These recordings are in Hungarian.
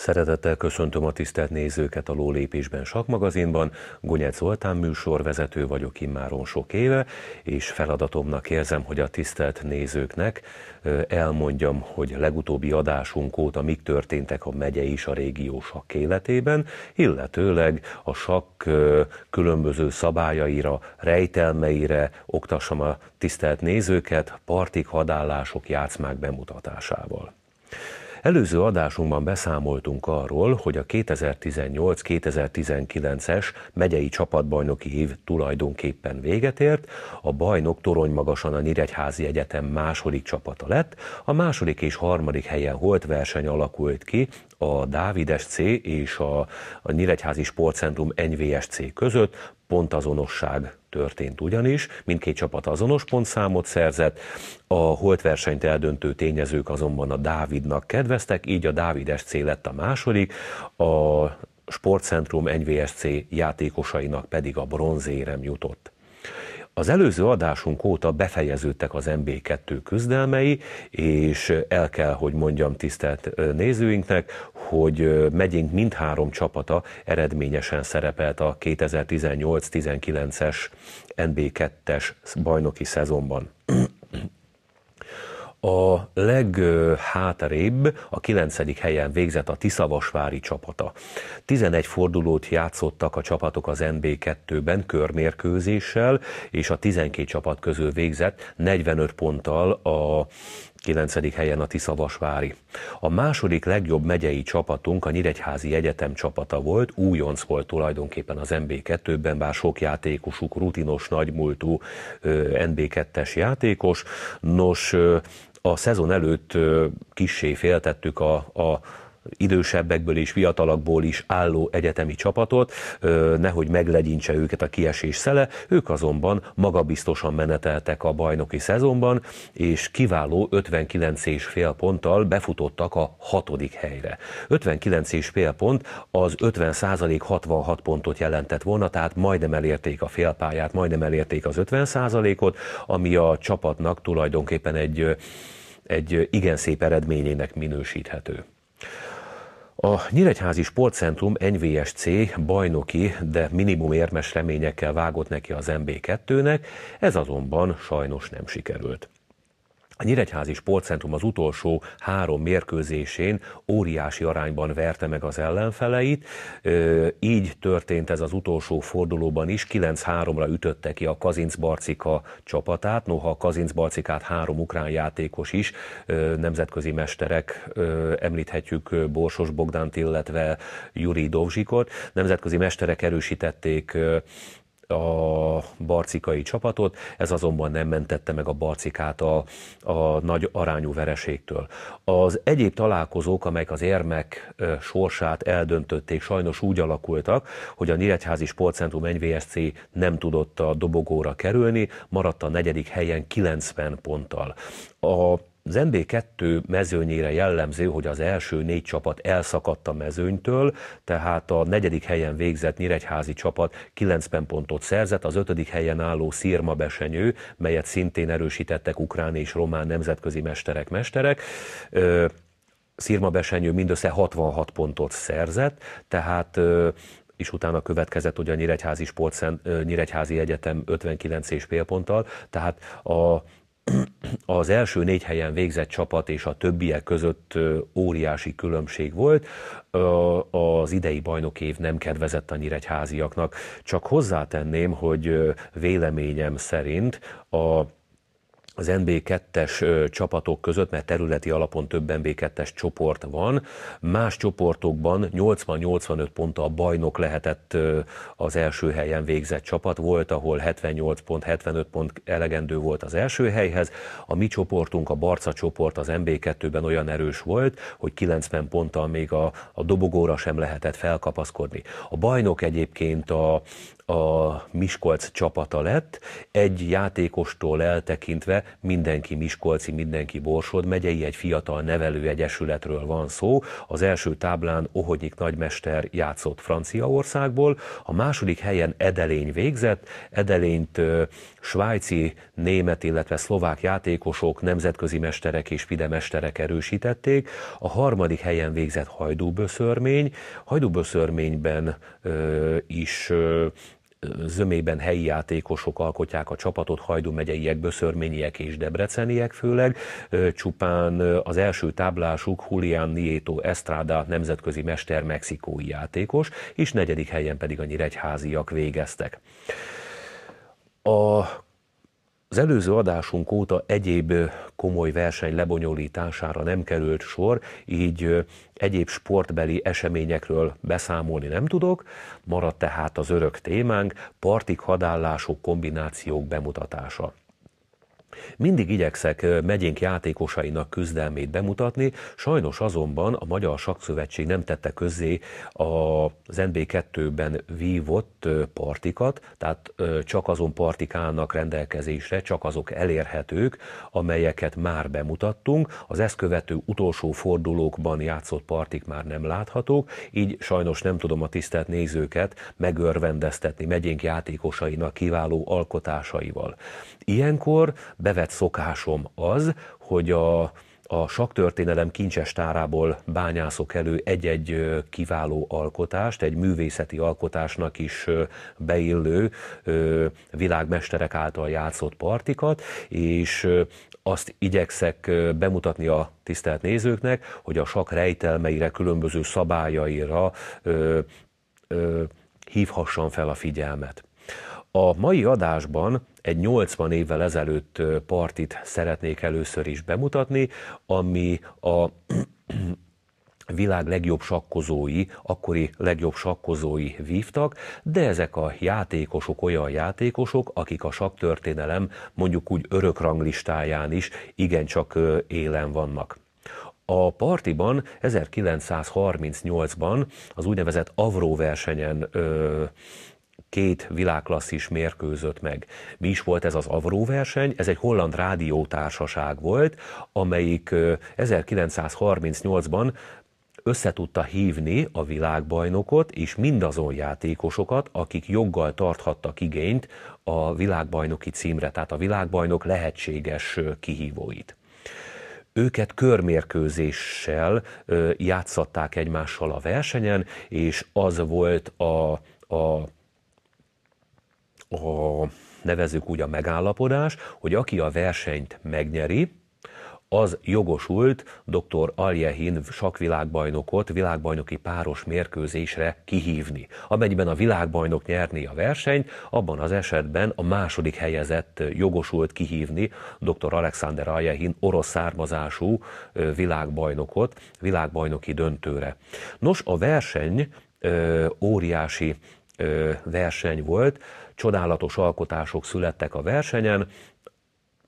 Szeretettel köszöntöm a tisztelt nézőket a Lólépésben Sakmagazinban. Gunyec Zoltán műsorvezető vagyok immáron sok éve, és feladatomnak érzem, hogy a tisztelt nézőknek elmondjam, hogy legutóbbi adásunk óta mik történtek a megye és a régió sakk életében, illetőleg a sakk különböző szabályaira, rejtelmeire oktassam a tisztelt nézőket partik hadállások játszmák bemutatásával. Előző adásunkban beszámoltunk arról, hogy a 2018-2019-es megyei csapatbajnoki év tulajdonképpen véget ért, a bajnok torony magasan a Nyíregyházi Egyetem második csapata lett, a második és harmadik helyen holt verseny alakult ki a Dávides C és a, a Nyíregyházi Sportcentrum NVSC között, pontazonosság történt ugyanis, mindkét csapat azonos pontszámot szerzett, a holtversenyt eldöntő tényezők azonban a Dávidnak kedveztek, így a Dávid SC lett a második, a Sportcentrum NVSC játékosainak pedig a bronzérem jutott. Az előző adásunk óta befejeződtek az MB2 küzdelmei, és el kell, hogy mondjam tisztelt nézőinknek, hogy megyünk mindhárom csapata eredményesen szerepelt a 2018-19-es NB2-es bajnoki szezonban a leghátrébb, a 9. helyen végzett a Tiszavasvári csapata. 11 fordulót játszottak a csapatok az NB2-ben körmérkőzéssel, és a 12 csapat közül végzett 45 ponttal a 9. helyen a Tiszavasvári. A második legjobb megyei csapatunk a Nyíregyházi Egyetem csapata volt, újonc volt tulajdonképpen az NB2-ben, bár sok játékosuk rutinos, nagymúltú NB2-es játékos. Nos, a szezon előtt kissé féltettük a, a idősebbekből és fiatalakból is álló egyetemi csapatot, nehogy meglegyintse őket a kiesés szele, ők azonban magabiztosan meneteltek a bajnoki szezonban, és kiváló 59,5 ponttal befutottak a hatodik helyre. 59,5 pont az 50 százalék 66 pontot jelentett volna, tehát majdnem elérték a félpályát, majdnem elérték az 50 százalékot, ami a csapatnak tulajdonképpen egy, egy igen szép eredményének minősíthető. A Nyíregyházi Sportcentrum NVSC bajnoki, de minimum érmes reményekkel vágott neki az MB2-nek, ez azonban sajnos nem sikerült. A Nyíregyházi Sportcentrum az utolsó három mérkőzésén óriási arányban verte meg az ellenfeleit, így történt ez az utolsó fordulóban is, 9-3-ra ütötte ki a Barcika csapatát, noha a Barcikát három ukrán játékos is, nemzetközi mesterek, említhetjük Borsos Bogdánt, illetve Juri Dovzsikot, nemzetközi mesterek erősítették a barcikai csapatot, ez azonban nem mentette meg a barcikát a, a nagy arányú vereségtől. Az egyéb találkozók, amelyek az érmek sorsát eldöntötték, sajnos úgy alakultak, hogy a Nyíregyházi Sportcentrum NVSC nem tudott a dobogóra kerülni, maradt a negyedik helyen 90 ponttal. A az MB2 mezőnyére jellemző, hogy az első négy csapat elszakadt a mezőnytől, tehát a negyedik helyen végzett Nyíregyházi csapat 90 pontot szerzett, az ötödik helyen álló Szirma Besenyő, melyet szintén erősítettek ukrán és román nemzetközi mesterek, mesterek. Szirma Besenyő mindössze 66 pontot szerzett, tehát és utána következett ugye a Nyíregyházi, Sportszen, Nyíregyházi Egyetem 59 és ponttal, tehát a az első négy helyen végzett csapat és a többiek között óriási különbség volt. Az idei bajnok év nem kedvezett a nyíregyháziaknak. Csak hozzátenném, hogy véleményem szerint a az NB2-es csapatok között, mert területi alapon több NB2-es csoport van. Más csoportokban 80-85 ponttal bajnok lehetett az első helyen végzett csapat. Volt, ahol 78 pont, 75 pont elegendő volt az első helyhez. A mi csoportunk, a Barca csoport az NB2-ben olyan erős volt, hogy 90 ponttal még a, a dobogóra sem lehetett felkapaszkodni. A bajnok egyébként a, a Miskolc csapata lett, egy játékostól eltekintve mindenki Miskolci, mindenki Borsod megyei, egy fiatal nevelő egyesületről van szó. Az első táblán Ohonyik nagymester játszott Franciaországból, a második helyen Edelény végzett, Edelényt svájci, német, illetve szlovák játékosok, nemzetközi mesterek és videmesterek erősítették, a harmadik helyen végzett Hajdúböszörmény, Hajdúböszörményben ö, is ö, zömében helyi játékosok alkotják a csapatot, Hajdú megyeiek, böszörményiek és debreceniek főleg. Csupán az első táblásuk Julián Nieto Estrada nemzetközi mester mexikói játékos, és negyedik helyen pedig a nyíregyháziak végeztek. A az előző adásunk óta egyéb komoly verseny lebonyolítására nem került sor, így egyéb sportbeli eseményekről beszámolni nem tudok, maradt tehát az örök témánk, partik hadállások kombinációk bemutatása. Mindig igyekszek megyénk játékosainak küzdelmét bemutatni, sajnos azonban a Magyar Sakszövetség nem tette közzé az NB2-ben vívott partikat, tehát csak azon partik állnak rendelkezésre, csak azok elérhetők, amelyeket már bemutattunk. Az ezt követő utolsó fordulókban játszott partik már nem láthatók, így sajnos nem tudom a tisztelt nézőket megörvendeztetni megyénk játékosainak kiváló alkotásaival. Ilyenkor bevett szokásom az, hogy a, a saktörténelem kincses tárából bányászok elő egy-egy kiváló alkotást, egy művészeti alkotásnak is beillő világmesterek által játszott partikat, és azt igyekszek bemutatni a tisztelt nézőknek, hogy a sak rejtelmeire, különböző szabályaira ö, ö, hívhassam fel a figyelmet. A mai adásban egy 80 évvel ezelőtt partit szeretnék először is bemutatni, ami a világ legjobb sakkozói, akkori legjobb sakkozói vívtak, de ezek a játékosok olyan játékosok, akik a saktörténelem mondjuk úgy örök ranglistáján is igencsak élen vannak. A partiban 1938-ban az úgynevezett Avró versenyen ö, két világklasszis mérkőzött meg. Mi is volt ez az Avró verseny? Ez egy holland rádiótársaság volt, amelyik 1938-ban összetudta hívni a világbajnokot és mindazon játékosokat, akik joggal tarthattak igényt a világbajnoki címre, tehát a világbajnok lehetséges kihívóit őket körmérkőzéssel játszatták egymással a versenyen, és az volt a, a a nevezük úgy a megállapodás, hogy aki a versenyt megnyeri, az jogosult dr. Aljehin sakvilágbajnokot világbajnoki páros mérkőzésre kihívni. Amennyiben a világbajnok nyerné a versenyt, abban az esetben a második helyezett jogosult kihívni dr. Alexander Aljehin orosz származású világbajnokot világbajnoki döntőre. Nos, a verseny óriási verseny volt, csodálatos alkotások születtek a versenyen.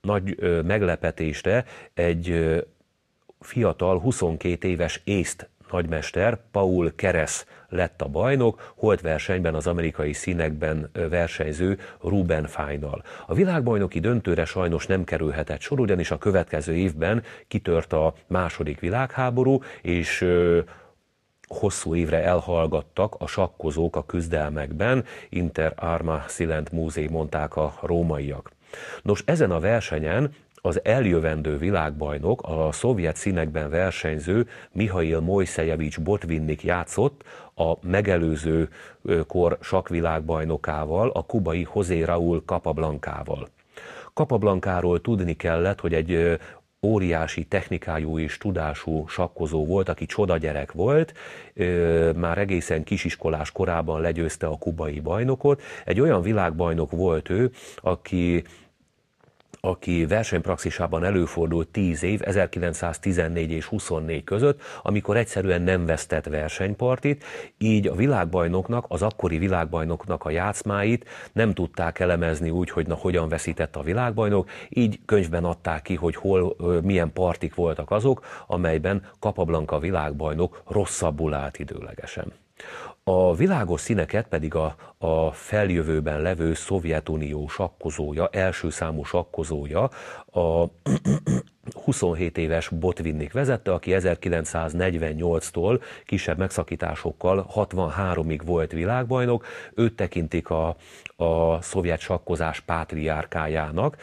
Nagy meglepetésre egy fiatal, 22 éves észt nagymester Paul Keres lett a bajnok, holt versenyben az amerikai színekben versenyző Ruben Fájnal. A világbajnoki döntőre sajnos nem kerülhetett sor, ugyanis a következő évben kitört a második világháború, és hosszú évre elhallgattak a sakkozók a küzdelmekben, Inter Arma Silent Múzé mondták a rómaiak. Nos, ezen a versenyen az eljövendő világbajnok, a szovjet színekben versenyző Mihail Mojszejevics Botvinnik játszott a megelőző kor sakvilágbajnokával, a kubai José Raúl Capablancával. Kapablankáról tudni kellett, hogy egy óriási technikájú és tudású sakkozó volt, aki csoda gyerek volt, már egészen kisiskolás korában legyőzte a kubai bajnokot. Egy olyan világbajnok volt ő, aki aki versenypraxisában előfordult 10 év, 1914 és 24 között, amikor egyszerűen nem vesztett versenypartit, így a világbajnoknak, az akkori világbajnoknak a játszmáit nem tudták elemezni úgy, hogy na hogyan veszített a világbajnok, így könyvben adták ki, hogy hol, milyen partik voltak azok, amelyben Kapablanka világbajnok rosszabbul állt időlegesen. A világos színeket pedig a, a feljövőben levő Szovjetunió sakkozója, első számú sakkozója, a 27 éves Botvinnik vezette, aki 1948-tól kisebb megszakításokkal 63-ig volt világbajnok. Őt tekintik a, a szovjet sakkozás pátriárkájának,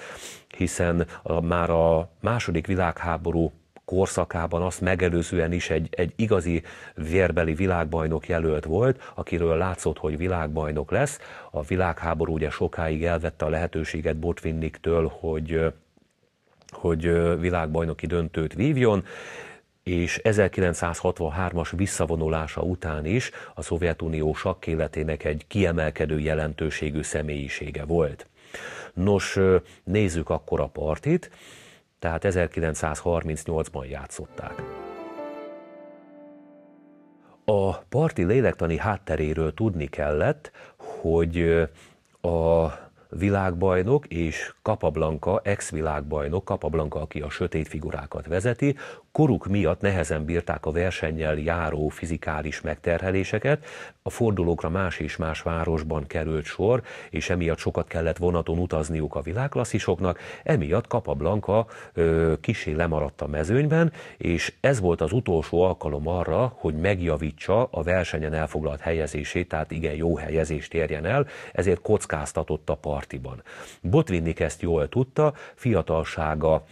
hiszen a, már a második világháború korszakában azt megelőzően is egy, egy igazi vérbeli világbajnok jelölt volt, akiről látszott, hogy világbajnok lesz. A világháború ugye sokáig elvette a lehetőséget Botvinniktől, hogy, hogy világbajnoki döntőt vívjon, és 1963-as visszavonulása után is a Szovjetunió sakkéletének egy kiemelkedő jelentőségű személyisége volt. Nos, nézzük akkor a partit tehát 1938-ban játszották. A parti lélektani hátteréről tudni kellett, hogy a világbajnok és Capablanca, ex-világbajnok, Capablanca, aki a sötét figurákat vezeti, koruk miatt nehezen bírták a versennyel járó fizikális megterheléseket, a fordulókra más és más városban került sor, és emiatt sokat kellett vonaton utazniuk a világklasszisoknak, emiatt Capablanca ö, kisé lemaradt a mezőnyben, és ez volt az utolsó alkalom arra, hogy megjavítsa a versenyen elfoglalt helyezését, tehát igen jó helyezést érjen el, ezért kockáztatott a partiban. Botvinnik ezt jól tudta, fiatalsága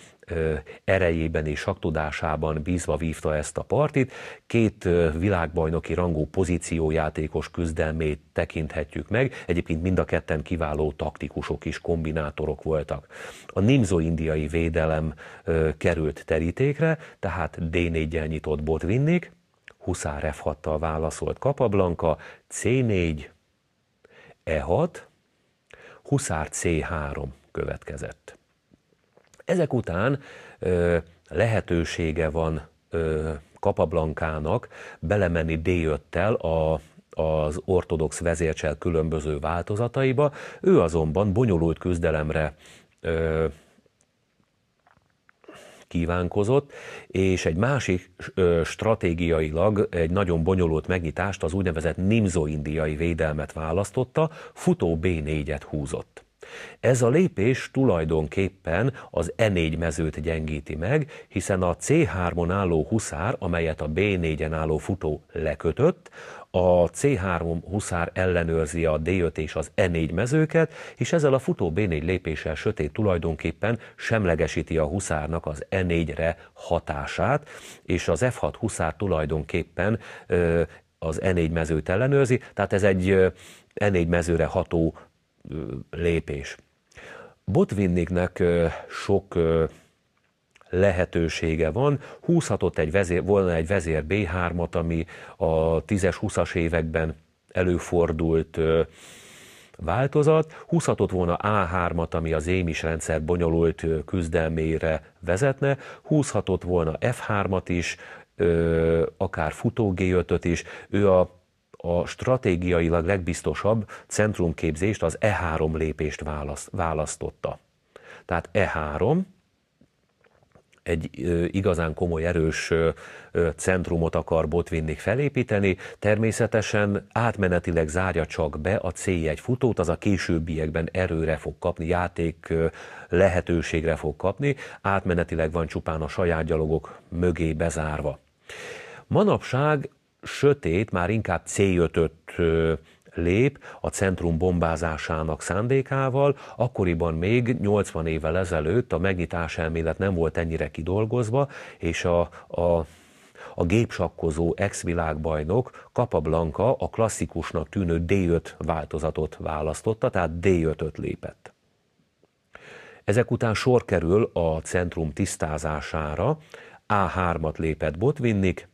erejében és saktodásában bízva vívta ezt a partit. Két világbajnoki rangú pozíciójátékos küzdelmét tekinthetjük meg. Egyébként mind a ketten kiváló taktikusok és kombinátorok voltak. A nimzo-indiai védelem került terítékre, tehát d 4 el nyitott Botvinnik, e Huszár f 6 válaszolt Kapablanka, C4, E6, Huszár C3 következett. Ezek után ö, lehetősége van ö, Kapablankának belemenni d tel a az ortodox vezércsel különböző változataiba. Ő azonban bonyolult küzdelemre ö, kívánkozott, és egy másik ö, stratégiailag egy nagyon bonyolult megnyitást, az úgynevezett nimzo-indiai védelmet választotta, futó B4-et húzott. Ez a lépés tulajdonképpen az E4 mezőt gyengíti meg, hiszen a C3-on álló huszár, amelyet a B4-en álló futó lekötött, a C3 huszár ellenőrzi a D5 és az E4 mezőket, és ezzel a futó B4 lépéssel sötét tulajdonképpen semlegesíti a huszárnak az E4-re hatását, és az F6 huszár tulajdonképpen az E4 mezőt ellenőrzi, tehát ez egy E4 mezőre ható lépés. Botvinniknek sok lehetősége van. Húzhatott egy vezér, volna egy vezér B3-at, ami a 10-es, 20-as években előfordult változat. Húzhatott volna A3-at, ami az émis rendszer bonyolult küzdelmére vezetne. Húzhatott volna F3-at is, akár futó G5-öt is. Ő a a stratégiailag legbiztosabb centrumképzést, az E3 lépést választotta. Tehát E3 egy igazán komoly, erős centrumot akar Botvinnik felépíteni, természetesen átmenetileg zárja csak be a C1 futót, az a későbbiekben erőre fog kapni, játék lehetőségre fog kapni, átmenetileg van csupán a saját gyalogok mögé bezárva. Manapság sötét, már inkább C5 lép a centrum bombázásának szándékával. Akkoriban még 80 évvel ezelőtt a megnyitás elmélet nem volt ennyire kidolgozva, és a, a a gépsakkozó ex-világbajnok Capablanca a klasszikusnak tűnő D5 változatot választotta, tehát D5-öt lépett. Ezek után sor kerül a centrum tisztázására, A3-at lépett Botvinnik,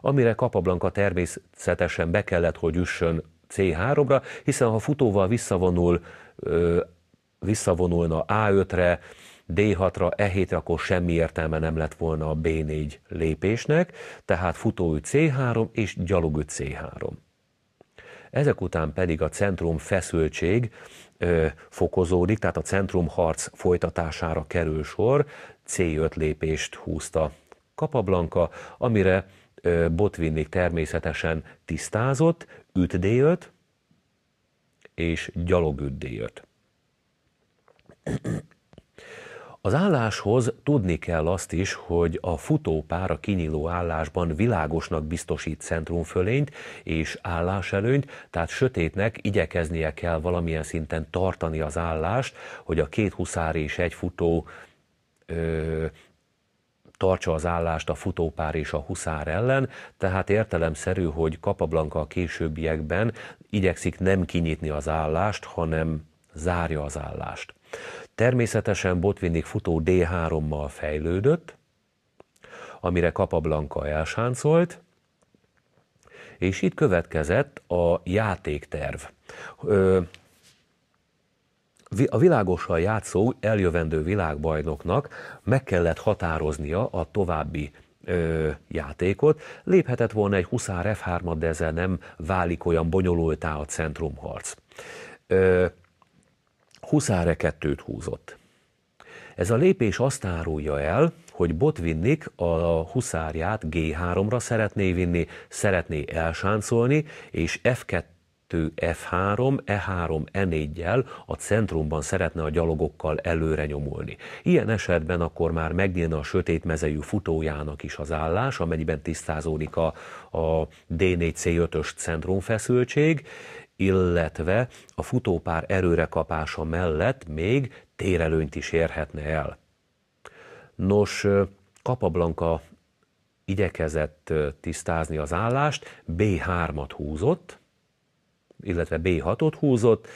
amire Kapablanka természetesen be kellett, hogy üssön C3-ra, hiszen ha futóval visszavonul, visszavonulna A5-re, D6-ra, E7-re, akkor semmi értelme nem lett volna a B4 lépésnek, tehát futóügy C3 és gyalogügy C3. Ezek után pedig a centrum feszültség ö, fokozódik, tehát a centrum harc folytatására kerül sor, C5 lépést húzta Kapablanka, amire Botvinnik természetesen tisztázott, ütdéjöt és gyalogütdéjöt. Az álláshoz tudni kell azt is, hogy a futópár a kinyíló állásban világosnak biztosít centrumfölényt és álláselőnyt, tehát sötétnek igyekeznie kell valamilyen szinten tartani az állást, hogy a két huszár és egy futó ö, tartsa az állást a futópár és a huszár ellen, tehát értelemszerű, hogy Kapablanka a későbbiekben igyekszik nem kinyitni az állást, hanem zárja az állást. Természetesen Botvinnik futó D3-mal fejlődött, amire Kapablanka elsáncolt, és itt következett a játékterv a világosan játszó eljövendő világbajnoknak meg kellett határoznia a további ö, játékot. Léphetett volna egy Huszár f 3 de ezzel nem válik olyan bonyolultá a centrumharc. Ö, e kettőt húzott. Ez a lépés azt árulja el, hogy Botvinnik a huszárját G3-ra szeretné vinni, szeretné elsáncolni, és F2 2 F3, E3, E4-jel a centrumban szeretne a gyalogokkal előre nyomulni. Ilyen esetben akkor már megnyílna a sötét mezejű futójának is az állás, amelyben tisztázódik a, a D4C5-ös centrumfeszültség, illetve a futópár erőre kapása mellett még térelőnyt is érhetne el. Nos, Kapablanka igyekezett tisztázni az állást, B3-at húzott, illetve B6-ot húzott,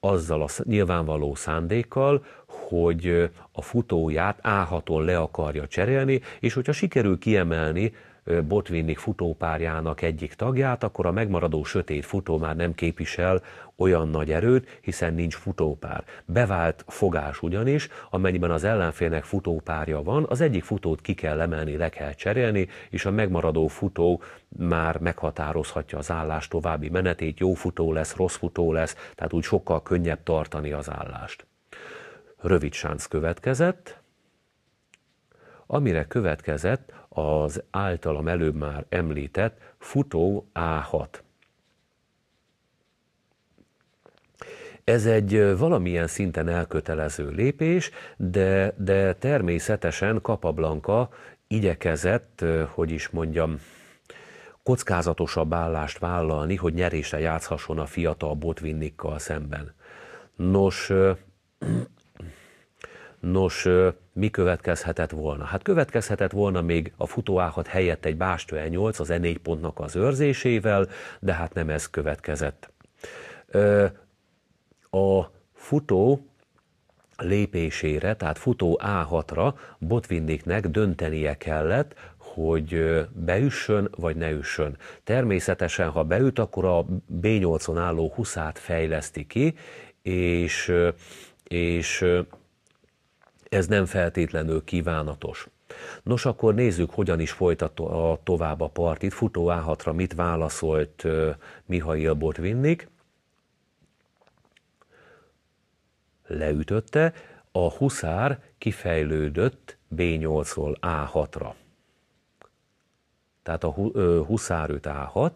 azzal a nyilvánvaló szándékkal, hogy a futóját A6-on le akarja cserélni, és hogyha sikerül kiemelni Botvinnik futópárjának egyik tagját, akkor a megmaradó sötét futó már nem képvisel olyan nagy erőt, hiszen nincs futópár. Bevált fogás ugyanis, amennyiben az ellenfélnek futópárja van, az egyik futót ki kell emelni, le kell cserélni, és a megmaradó futó már meghatározhatja az állás további menetét, jó futó lesz, rossz futó lesz, tehát úgy sokkal könnyebb tartani az állást. Rövid sánc következett, amire következett, az általam előbb már említett futó A6. Ez egy valamilyen szinten elkötelező lépés, de, de természetesen Kapablanka igyekezett, hogy is mondjam, kockázatosabb állást vállalni, hogy nyerésre játszhasson a fiatal botvinnikkal szemben. Nos, nos mi következhetett volna? Hát következhetett volna még a futó helyett egy Bástő E8 az E4 pontnak az őrzésével, de hát nem ez következett. A futó lépésére, tehát futó A6-ra Botvindiknek döntenie kellett, hogy beüssön vagy ne üssön. Természetesen, ha beüt, akkor a B8-on álló huszát fejleszti ki, és, és ez nem feltétlenül kívánatos. Nos, akkor nézzük, hogyan is folytatta tovább a partit. Futó A6-ra mit válaszolt Mihail Botvinnik. Leütötte, a huszár kifejlődött B8-ról A6-ra. Tehát a huszár üt A6,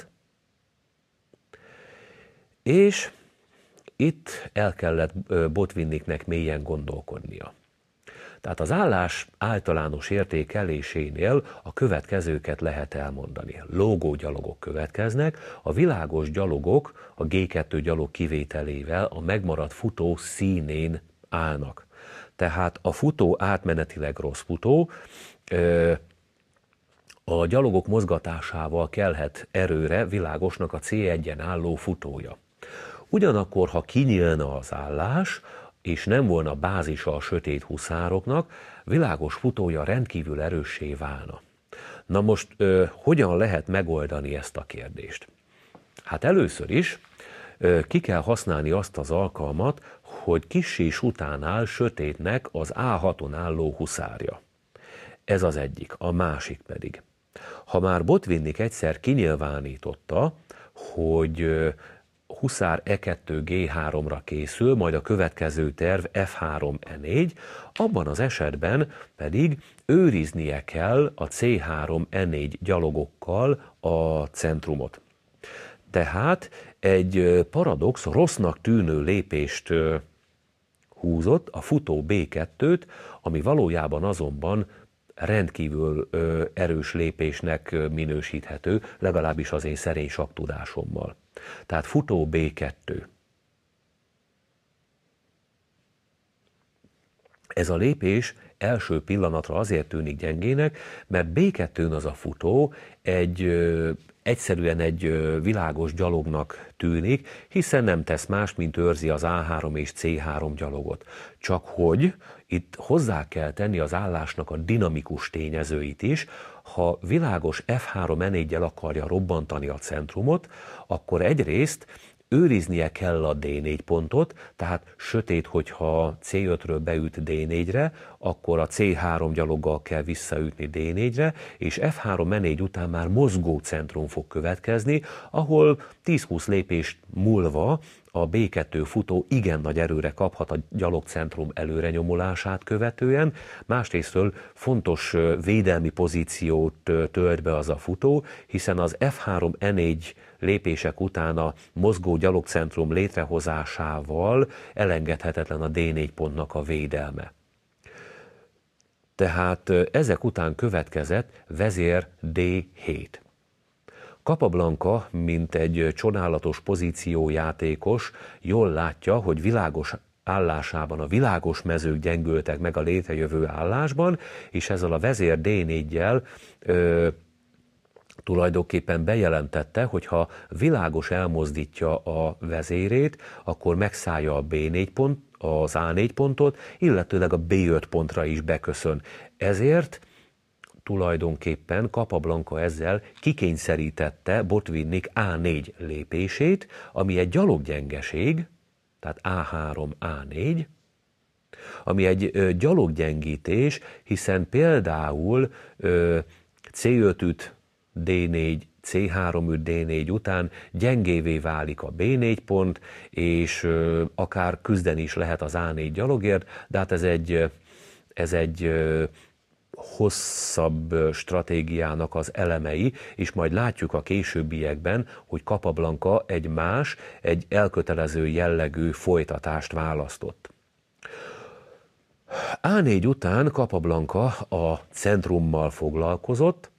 és itt el kellett Botvinniknek mélyen gondolkodnia. Tehát az állás általános értékelésénél a következőket lehet elmondani. Lógó gyalogok következnek, a világos gyalogok a G2 gyalog kivételével a megmaradt futó színén állnak. Tehát a futó átmenetileg rossz futó, a gyalogok mozgatásával kelhet erőre világosnak a C1-en álló futója. Ugyanakkor, ha kinyílna az állás, és nem volna bázisa a sötét huszároknak, világos futója rendkívül erőssé válna. Na most ö, hogyan lehet megoldani ezt a kérdést? Hát először is ö, ki kell használni azt az alkalmat, hogy kisés után áll sötétnek az A6-on álló huszárja. Ez az egyik, a másik pedig. Ha már Botvinnik egyszer kinyilvánította, hogy Huszár E2 G3-ra készül, majd a következő terv F3 E4, abban az esetben pedig őriznie kell a C3 E4 gyalogokkal a centrumot. Tehát egy paradox rossznak tűnő lépést húzott, a futó B2-t, ami valójában azonban rendkívül erős lépésnek minősíthető, legalábbis az én szerény saktudásommal. Tehát futó B2. Ez a lépés első pillanatra azért tűnik gyengének, mert B2-n az a futó egy egyszerűen egy világos gyalognak tűnik, hiszen nem tesz más, mint őrzi az A3 és C3 gyalogot. Csak hogy itt hozzá kell tenni az állásnak a dinamikus tényezőit is, ha világos f 3 n 4 jel akarja robbantani a centrumot, akkor egyrészt őriznie kell a D4 pontot, tehát sötét, hogyha C5-ről beüt D4-re, akkor a C3 gyaloggal kell visszaütni D4-re, és F3 menégy után már mozgó centrum fog következni, ahol 10-20 lépést múlva a B2 futó igen nagy erőre kaphat a gyalogcentrum előrenyomulását követően, másrésztről fontos védelmi pozíciót tölt be az a futó, hiszen az F3-N4 lépések után a mozgó gyalogcentrum létrehozásával elengedhetetlen a D4 pontnak a védelme. Tehát ezek után következett vezér D7. Kapablanka, mint egy csodálatos pozíciójátékos, jól látja, hogy világos állásában a világos mezők gyengültek meg a létejövő állásban, és ezzel a vezér d 4 tulajdonképpen bejelentette, hogy ha világos elmozdítja a vezérét, akkor megszállja a B4 pont, az A4 pontot, illetőleg a B5 pontra is beköszön. Ezért Tulajdonképpen Kapablanka ezzel kikényszerítette Botvinnik A4 lépését, ami egy gyaloggyengeség, tehát A3, A4, ami egy gyaloggyengítés, hiszen például c 5 D4, c 3 D4 után gyengévé válik a B4 pont, és akár küzdeni is lehet az A4 gyalogért, de hát ez egy, ez egy hosszabb stratégiának az elemei, és majd látjuk a későbbiekben, hogy Kapablanka egy más, egy elkötelező jellegű folytatást választott. A4 után Kapablanka a centrummal foglalkozott,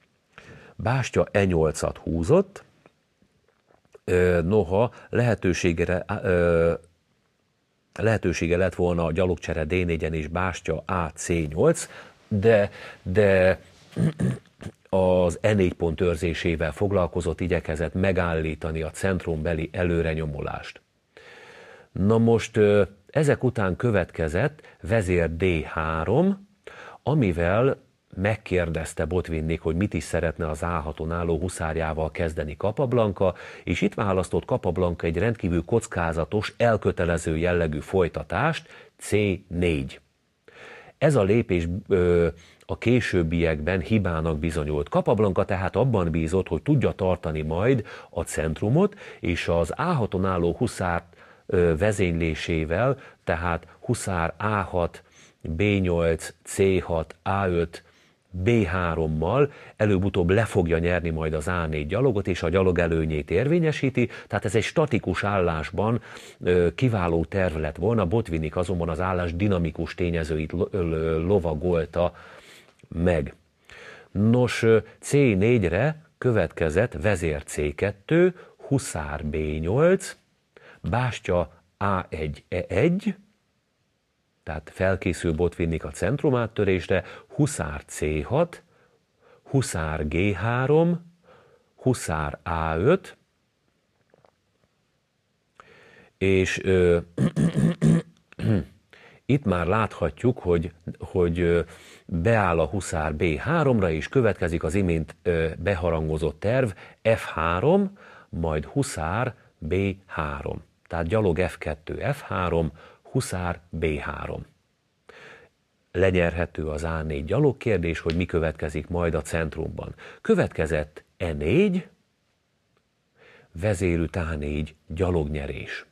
Bástya E8-at húzott, noha lehetőségre, lehetősége lett volna a gyalogcsere D4-en és Bástya AC8, de, de az E4 pont őrzésével foglalkozott, igyekezett megállítani a centrumbeli előrenyomulást. Na most ezek után következett vezér D3, amivel megkérdezte Botvinnik, hogy mit is szeretne az állhaton álló huszárjával kezdeni Kapablanka, és itt választott Kapablanka egy rendkívül kockázatos, elkötelező jellegű folytatást, C4. Ez a lépés ö, a későbbiekben hibának bizonyult. Kapablanka tehát abban bízott, hogy tudja tartani majd a centrumot, és az a álló huszárt ö, vezénylésével, tehát huszár A6, B8, C6, A5, B3-mal előbb-utóbb le fogja nyerni majd az A4 gyalogot, és a gyalog előnyét érvényesíti, tehát ez egy statikus állásban ö, kiváló terv lett volna, Botvinik azonban az állás dinamikus tényezőit lovagolta meg. Nos, C4-re következett vezér C2, huszár B8, bástya A1-E1, tehát felkészül Botvinnik a centrum áttörésre, Huszár C6, Huszár G3, Huszár A5, és ö, itt már láthatjuk, hogy, hogy beáll a Huszár B3-ra, és következik az imént beharangozott terv F3, majd Huszár B3. Tehát gyalog F2, F3, Huszár B3. Lenyerhető az A4 gyalog, kérdés, hogy mi következik majd a centrumban. Következett E4, vezérű A4 gyalognyerés.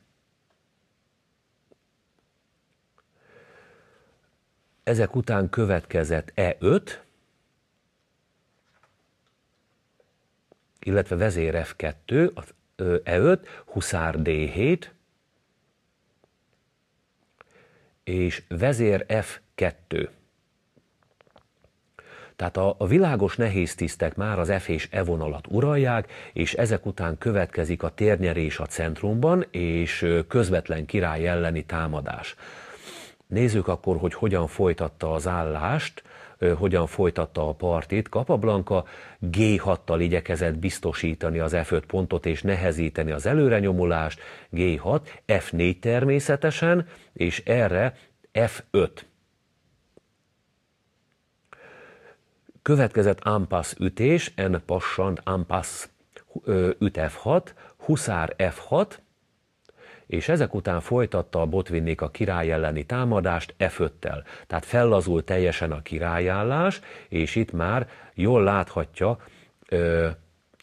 Ezek után következett E5, illetve vezér F2, E5, Huszár D7, és vezér F2. Tehát a, világos nehéz tisztek már az F és E vonalat uralják, és ezek után következik a térnyerés a centrumban, és közvetlen király elleni támadás. Nézzük akkor, hogy hogyan folytatta az állást hogyan folytatta a partit. Kapablanka G6-tal igyekezett biztosítani az F5 pontot és nehezíteni az előrenyomulást. G6, F4 természetesen, és erre F5. Következett ampass ütés, en passant ampass üt F6, huszár F6, és ezek után folytatta a botvinnék a király elleni támadást e föttel. Tehát fellazul teljesen a királyállás, és itt már jól láthatja ö,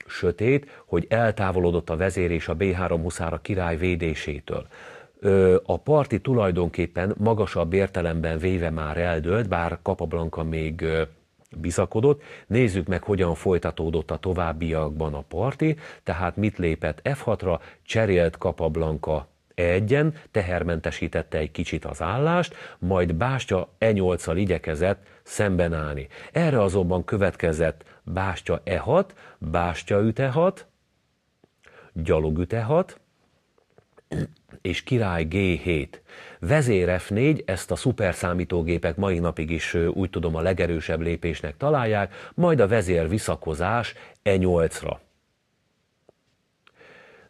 sötét, hogy eltávolodott a vezér és a B3 huszára a király védésétől a parti tulajdonképpen magasabb értelemben véve már eldőlt, bár Kapablanka még bizakodott. Nézzük meg, hogyan folytatódott a továbbiakban a parti, tehát mit lépett F6-ra, cserélt Kapablanka egyen, tehermentesítette egy kicsit az állást, majd Bástya e 8 igyekezett szemben állni. Erre azonban következett Bástya E6, Bástya üt E6, gyalog üt E6, és király G7. Vezér F4, ezt a szuperszámítógépek mai napig is úgy tudom a legerősebb lépésnek találják, majd a vezér visszakozás E8-ra.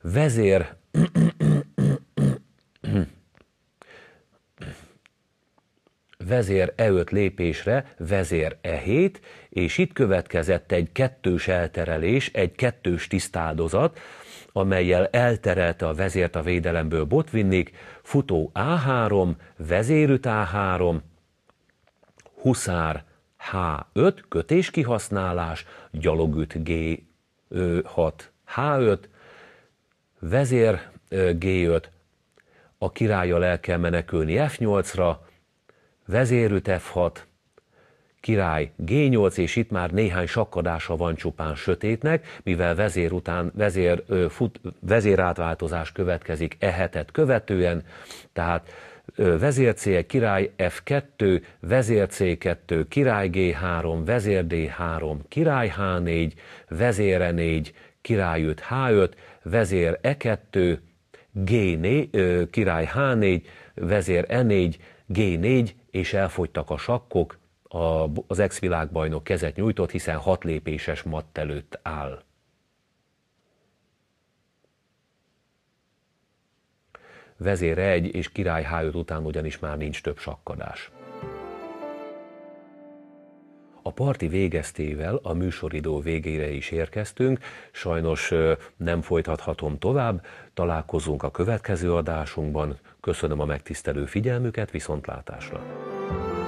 Vezér vezér E5 lépésre, vezér E7, és itt következett egy kettős elterelés, egy kettős tisztáldozat, amelyel elterelte a vezért a védelemből Botvinnik, futó A3, vezérüt A3, huszár H5, kötés kihasználás, gyalogüt G6, H5, vezér G5, a királya el kell menekülni F8-ra, vezérült F6, király G8, és itt már néhány sakkadása van csupán sötétnek, mivel vezér után vezér, ö, fut, vezérátváltozás következik e hetet követően, tehát ö, vezér C1, király F2, vezér C2, király G3, vezér D3, király H4, vezére 4, király 5, H5, vezér E2, G4, ö, király H4, vezér E4, G4, és elfogytak a sakkok, a, az ex-világbajnok kezet nyújtott, hiszen hat lépéses matt előtt áll. Vezér egy és király H5 után ugyanis már nincs több sakkadás. A parti végeztével a műsoridó végére is érkeztünk, sajnos nem folytathatom tovább, találkozunk a következő adásunkban, köszönöm a megtisztelő figyelmüket, viszontlátásra!